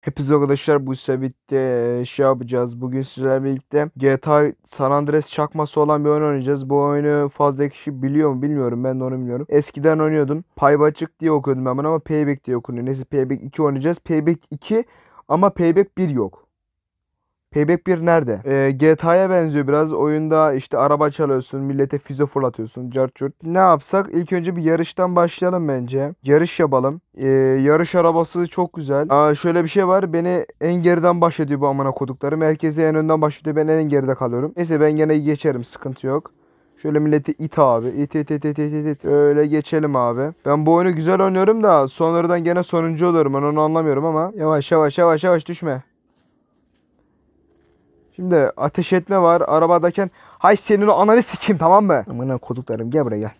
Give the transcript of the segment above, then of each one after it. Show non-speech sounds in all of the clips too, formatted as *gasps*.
Hepiniz arkadaşlar bu sevitte ee, şey yapacağız. Bugün sizlerle birlikte GTA San Andreas çakması olan bir oyun oynayacağız. Bu oyunu fazla kişi biliyor mu bilmiyorum. Ben de onu bilmiyorum. Eskiden oynuyordum. Paybacık diye okuyordum hemen ama Payback diye okunuyor. Neyse Payback 2 oynayacağız. Payback 2 ama Payback 1 yok. Payback 1 nerede? Ee, GTA'ya benziyor biraz. Oyunda işte araba çalıyorsun, millete füze fırlatıyorsun, carçurt. Ne yapsak? İlk önce bir yarıştan başlayalım bence. Yarış yapalım. Ee, yarış arabası çok güzel. Aa, şöyle bir şey var. Beni en geriden başlıyor bu amına koduklarım. Herkese en önden başlıyor. Ben en geride kalıyorum. Neyse ben gene geçerim. Sıkıntı yok. Şöyle milleti it abi. it it it it it it. Öyle geçelim abi. Ben bu oyunu güzel oynuyorum da sonradan gene sonuncu olurum. Ben onu anlamıyorum ama. Yavaş yavaş yavaş yavaş düşme. Şimdi ateş etme var arabadayken. Hay senin o ananı sikeyim tamam mı? Amına koduklarım gel buraya gel.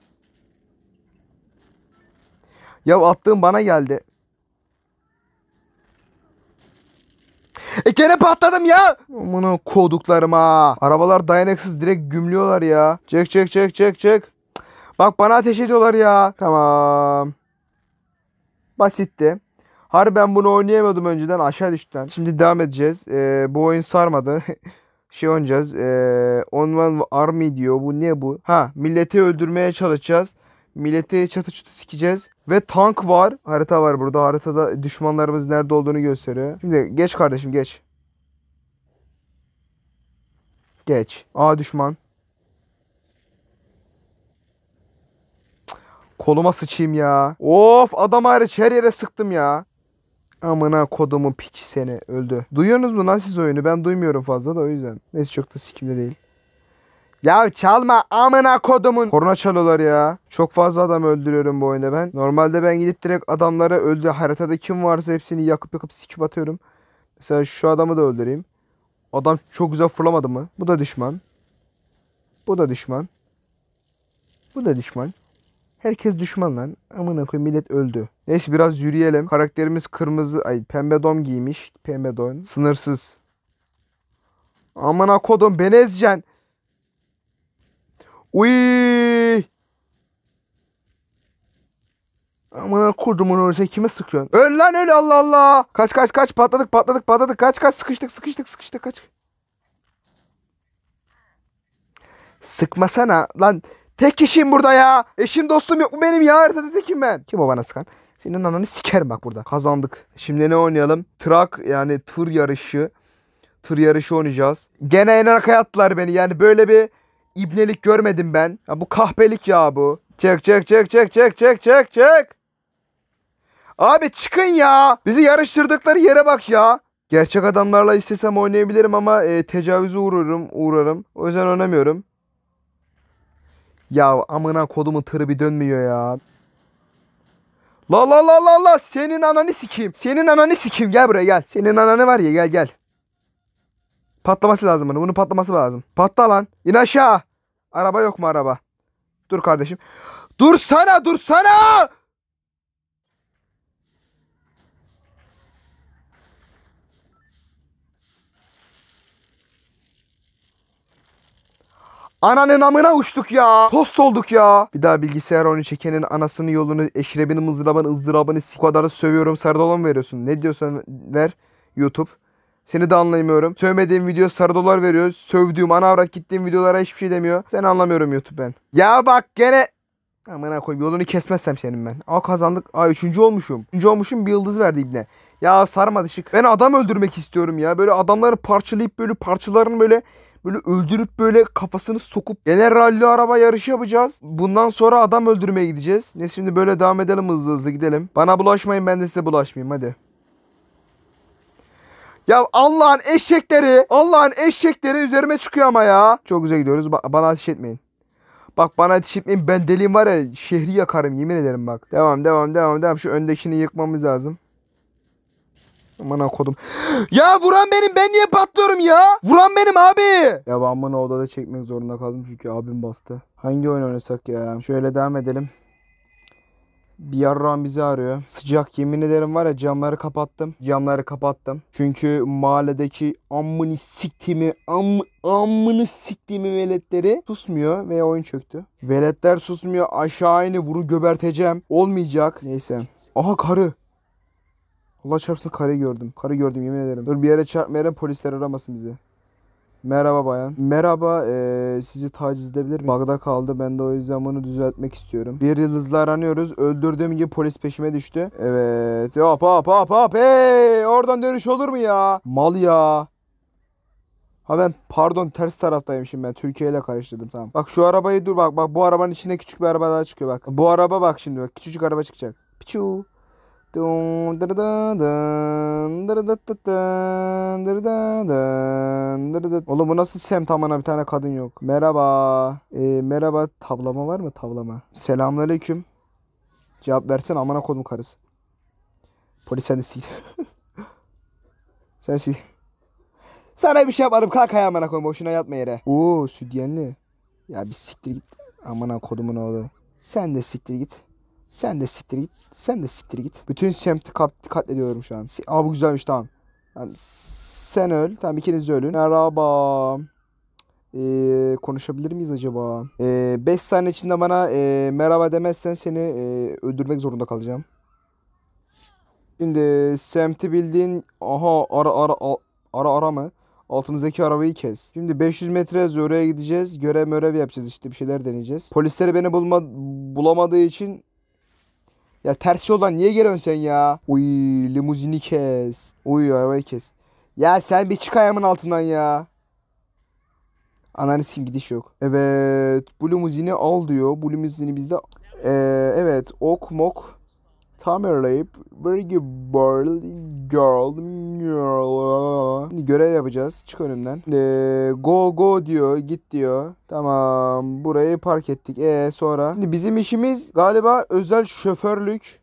Ya attığım bana geldi. E gene patladım ya. koduklarım ha. Arabalar dayanaksız direkt gümlüyorlar ya. Çek çek çek çek çek. Bak bana ateş ediyorlar ya. Tamam. Basitti. Harbi ben bunu oynayamadım önceden aşağı düştüm. Şimdi devam edeceğiz. Ee, bu oyun sarmadı. *laughs* şey oynayacağız. Ee, Onman Army diyor. Bu ne bu? Ha milleti öldürmeye çalışacağız. Milleti çatı çatı sikeceğiz. Ve tank var. Harita var burada. Haritada düşmanlarımız nerede olduğunu gösteriyor. Şimdi geç kardeşim geç. Geç. A düşman. Koluma sıçayım ya. Of adam hariç her yere sıktım ya. Amına kodumu piçi seni öldü. Duyuyorsunuz mu lan siz oyunu? Ben duymuyorum fazla da o yüzden. Neyse çok da sikimde değil. Ya çalma amına kodumun. Korna çalıyorlar ya. Çok fazla adam öldürüyorum bu oyunda ben. Normalde ben gidip direkt adamları öldü. Haritada kim varsa hepsini yakıp yakıp sikip atıyorum. Mesela şu adamı da öldüreyim. Adam çok güzel fırlamadı mı? Bu da düşman. Bu da düşman. Bu da düşman. Herkes düşman lan. Amına koyayım millet öldü. Neyse biraz yürüyelim. Karakterimiz kırmızı, ay pembe don giymiş. Pembe don. Sınırsız. Amına kodum beni ezeceksin. Uy. Amına kodumun orası kime sıkıyorsun? Öl lan öl Allah Allah. Kaç kaç kaç patladık patladık patladık. Kaç kaç sıkıştık sıkıştık sıkıştık kaç. Sıkmasana lan. Tek kişiyim burada ya. Eşim dostum yok mu benim ya? Haritada tekim ben. Kim o bana sıkan? Senin ananı siker bak burada. Kazandık. Şimdi ne oynayalım? Trak yani tır yarışı. Tır yarışı oynayacağız. Gene en arkaya attılar beni. Yani böyle bir ibnelik görmedim ben. Ya bu kahpelik ya bu. Çek çek çek çek çek çek çek çek. Abi çıkın ya. Bizi yarıştırdıkları yere bak ya. Gerçek adamlarla istesem oynayabilirim ama e, tecavüze uğrarım, uğrarım. O yüzden oynamıyorum. Ya amına kodumun tırı bir dönmüyor ya. La la la la la senin ananı sikeyim. Senin ananı sikeyim gel buraya gel. Senin ananı var ya gel gel. Patlaması lazım bunu. Bunun patlaması lazım. Patla lan. İn aşağı. Araba yok mu araba? Dur kardeşim. Dursana dursana. Ananın amına uçtuk ya. Tost olduk ya. Bir daha bilgisayar oyunu çekenin anasını yolunu eşrebini mızrabını ızdırabını sik kadar sövüyorum sarı mı veriyorsun? Ne diyorsan ver YouTube. Seni de anlamıyorum. Sövmediğim video sarı dolar veriyor. Sövdüğüm ana avrat gittiğim videolara hiçbir şey demiyor. Seni anlamıyorum YouTube ben. Ya bak gene Amına koyayım yolunu kesmezsem senin ben. Aa kazandık. Aa üçüncü olmuşum. Üçüncü olmuşum bir yıldız verdi ibne. Ya sarmadı şık. Ben adam öldürmek istiyorum ya. Böyle adamları parçalayıp böyle parçalarını böyle böyle öldürüp böyle kafasını sokup neler ralli araba yarışı yapacağız. Bundan sonra adam öldürmeye gideceğiz. Ne şimdi böyle devam edelim hızlı hızlı gidelim. Bana bulaşmayın ben de size bulaşmayayım hadi. Ya Allah'ın eşekleri, Allah'ın eşekleri üzerime çıkıyor ama ya. Çok güzel gidiyoruz. Ba bana ateş etmeyin. Bak bana ateş etmeyin. Ben deliğim var ya şehri yakarım yemin ederim bak. Devam devam devam devam. Şu öndekini yıkmamız lazım. Amına kodum. Ya vuran benim ben niye patlıyorum ya? Vuran benim abi. Ya ben bunu odada çekmek zorunda kaldım çünkü abim bastı. Hangi oyun oynasak ya? Şöyle devam edelim. Bir yarrağım bizi arıyor. Sıcak yemin ederim var ya camları kapattım. Camları kapattım. Çünkü mahalledeki ammını siktimi am, ammını siktimi veletleri susmuyor ve oyun çöktü. Veletler susmuyor aşağı ini vuru göberteceğim. Olmayacak. Neyse. Aha karı. Allah çarpsın kare gördüm. kare gördüm yemin ederim. Dur bir yere çarpmayalım polisler aramasın bizi. Merhaba bayan. Merhaba ee, sizi taciz edebilir miyim? Bagda kaldı ben de o yüzden bunu düzeltmek istiyorum. Bir yıldızla aranıyoruz. Öldürdüğüm gibi polis peşime düştü. Evet hop hop hop hop hey oradan dönüş olur mu ya? Mal ya. Ha ben pardon ters taraftayım şimdi ben Türkiye ile karıştırdım tamam. Bak şu arabayı dur bak bak bu arabanın içinde küçük bir araba daha çıkıyor bak. Bu araba bak şimdi bak küçücük araba çıkacak. Piçu. Oğlum bu nasıl semt amına bir tane kadın yok. Merhaba. Ee, merhaba tavlama var mı tavlama? Selamünaleyküm. Cevap versen amına kodum karısı. Polis sen de sil. sen sil. Sana bir şey yaparım kalk ayağa amına koyma boşuna yatma yere. Oo sütyenli. Ya bir siktir git. Amına kodumun oğlu. Sen de siktir git. Sen de siktir git. Sen de siktir git. Bütün semti kat katlediyorum şu an. Aa bu güzelmiş tamam. tamam. Sen öl. Tamam ikiniz de ölün. Merhaba. Ee, konuşabilir miyiz acaba? 5 ee, saniye içinde bana e, merhaba demezsen seni e, öldürmek zorunda kalacağım. Şimdi semti bildiğin aha ara ara ara ara, mı? Altımızdaki arabayı kes. Şimdi 500 metre yazıyor. Oraya gideceğiz. Görev mörev yapacağız işte. Bir şeyler deneyeceğiz. Polisleri beni bulma, bulamadığı için ya tersi olan niye geri sen ya? Uy limuzini kes. Uy arabayı kes. Ya sen bir çık ayağımın altından ya. Analisin gidiş yok. Evet. Bu limuzini al diyor. Bu limuzini bizde. Ee, evet. Ok mok. Tamerlayıp Very good Girl Girl girl. Şimdi Görev yapacağız. Çık önümden. Ee, go go diyor. Git diyor. Tamam. Burayı park ettik. Ee sonra. Şimdi bizim işimiz galiba özel şoförlük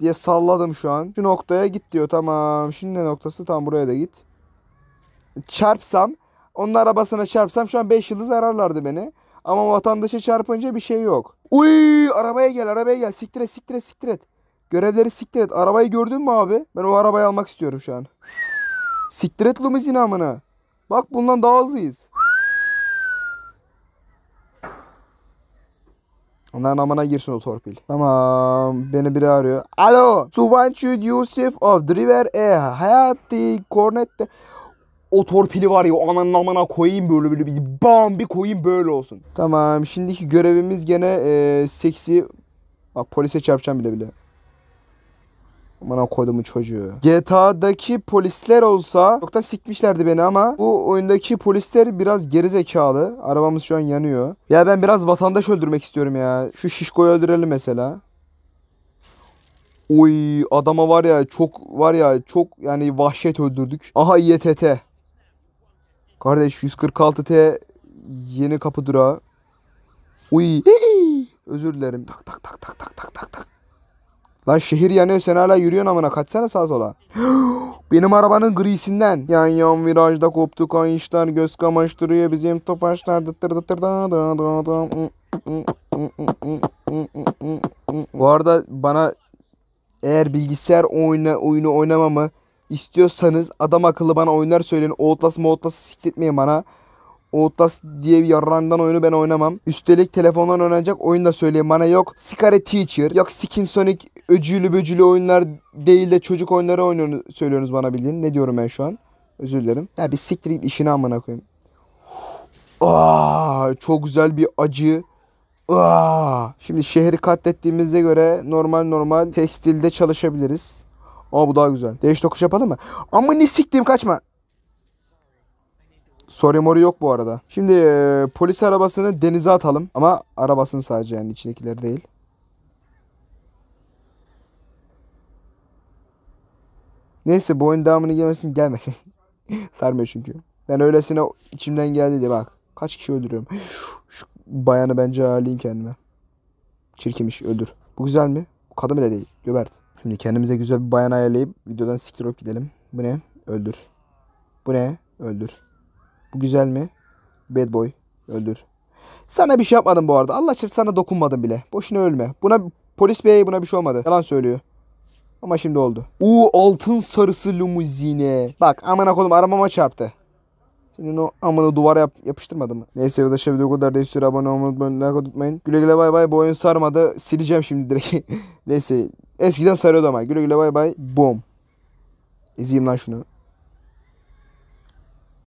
diye salladım şu an. Şu noktaya git diyor. Tamam. Şimdi ne noktası? Tam buraya da git. Çarpsam. Onun arabasına çarpsam şu an 5 yıldız ararlardı beni. Ama vatandaşa çarpınca bir şey yok. Uy arabaya gel arabaya gel siktir et siktir et siktir et. Görevleri siktir et. Arabayı gördün mü abi? Ben o arabayı almak istiyorum şu an. Siktir et lumizin amına. Bak bundan daha hızlıyız. Onların amına girsin o torpil. Tamam. Beni biri arıyor. Alo. Suvançud Yusuf of driver River E. Hayati Cornette. O torpili var ya ananın amına koyayım böyle böyle bir bam bir koyayım böyle olsun. Tamam şimdiki görevimiz gene e, seksi. Bak polise çarpacağım bile bile. Bana koyduğumu çocuğu. GTA'daki polisler olsa çoktan sikmişlerdi beni ama bu oyundaki polisler biraz gerizekalı. Arabamız şu an yanıyor. Ya ben biraz vatandaş öldürmek istiyorum ya. Şu şişkoyu öldürelim mesela. Oy adama var ya çok var ya çok yani vahşet öldürdük. Aha YTT. Kardeş 146T yeni kapı durağı. Uy. Özür dilerim. Tak tak tak tak tak tak tak tak. Lan şehir yanıyor sen hala yürüyorsun amına kaçsana sağa sola. *gasps* Benim arabanın grisinden. Yan yan virajda koptu kayışlar göz kamaştırıyor bizim topaçlar. Dıttır dıttır da da da da. Bu arada bana eğer bilgisayar oyna, oyunu oynamamı istiyorsanız adam akıllı bana oyunlar söyleyin. Outlast mı Outlast'ı sikletmeyin bana. Outlast diye bir yarrağından oyunu ben oynamam. Üstelik telefondan oynanacak oyun da söyleyeyim. Bana yok Sikare Teacher, yok Skin Sonic öcülü böcülü oyunlar değil de çocuk oyunları oynuyorsunuz söylüyorsunuz bana bildiğin. Ne diyorum ben şu an? Özür dilerim. Ya bir siktir git işini amına koyayım. Aa, ah, çok güzel bir acı. Aa, ah. şimdi şehri katlettiğimize göre normal normal tekstilde çalışabiliriz. Ama bu daha güzel. Değiş tokuş yapalım mı? Ama ne siktiğim kaçma. Soru moru yok bu arada. Şimdi e, polis arabasını denize atalım. Ama arabasını sadece yani içindekileri değil. Neyse bu oyun devamını gelmesin gelmesin. *laughs* Sarmıyor çünkü. Ben öylesine içimden geldi diye bak. Kaç kişi öldürüyorum. *sighs* Şu bayanı bence ağırlayayım kendime. Çirkinmiş şey, öldür. Bu güzel mi? Bu kadın bile değil. Göbert. Şimdi kendimize güzel bir bayan ayarlayıp videodan siktirip gidelim. Bu ne? Öldür. Bu ne? Öldür. Bu güzel mi? Bad boy. Öldür. Sana bir şey yapmadım bu arada. Allah aşkına sana dokunmadım bile. Boşuna ölme. Buna polis bey buna bir şey olmadı. Yalan söylüyor. Ama şimdi oldu. U altın sarısı limuzine. Bak amına kolum aramama çarptı. Senin o amını duvara yap, yapıştırmadı mı? Neyse da arkadaşlar video kadar değil süre abone olmayı unutmayın. Like tutmayın. Güle güle bay bay. Bu oyun sarmadı. Sileceğim şimdi direkt. *laughs* Neyse. Eskiden sarıyordu ama. Güle güle bay bay. Bom. İzleyeyim lan şunu.